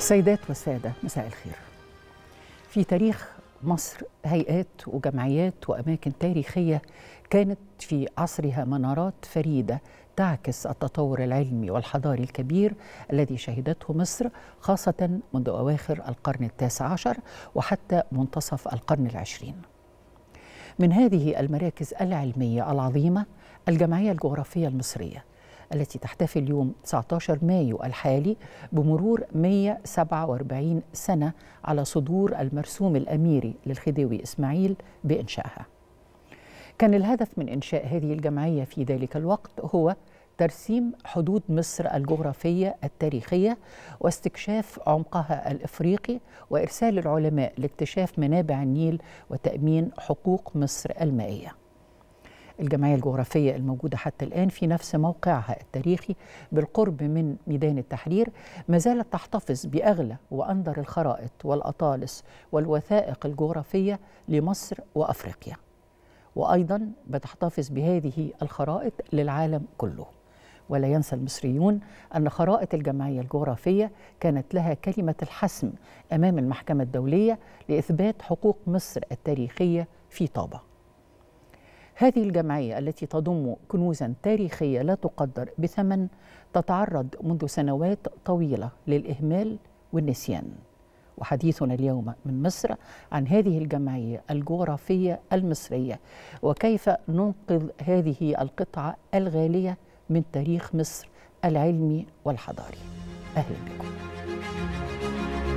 السيدات والسادة مساء الخير في تاريخ مصر هيئات وجمعيات وأماكن تاريخية كانت في عصرها منارات فريدة تعكس التطور العلمي والحضاري الكبير الذي شهدته مصر خاصة منذ أواخر القرن التاسع عشر وحتى منتصف القرن العشرين من هذه المراكز العلمية العظيمة الجمعية الجغرافية المصرية التي تحتفل يوم 19 مايو الحالي بمرور 147 سنة على صدور المرسوم الأميري للخديوي إسماعيل بإنشائها كان الهدف من إنشاء هذه الجمعية في ذلك الوقت هو ترسيم حدود مصر الجغرافية التاريخية واستكشاف عمقها الإفريقي وإرسال العلماء لاكتشاف منابع النيل وتأمين حقوق مصر المائية الجمعية الجغرافية الموجودة حتى الآن في نفس موقعها التاريخي بالقرب من ميدان التحرير ما زالت تحتفظ بأغلى وأندر الخرائط والأطالس والوثائق الجغرافية لمصر وأفريقيا وأيضا بتحتفظ بهذه الخرائط للعالم كله ولا ينسى المصريون أن خرائط الجمعية الجغرافية كانت لها كلمة الحسم أمام المحكمة الدولية لإثبات حقوق مصر التاريخية في طابة هذه الجمعية التي تضم كنوزا تاريخية لا تقدر بثمن تتعرض منذ سنوات طويلة للإهمال والنسيان وحديثنا اليوم من مصر عن هذه الجمعية الجغرافية المصرية وكيف ننقذ هذه القطعة الغالية من تاريخ مصر العلمي والحضاري أهلا بكم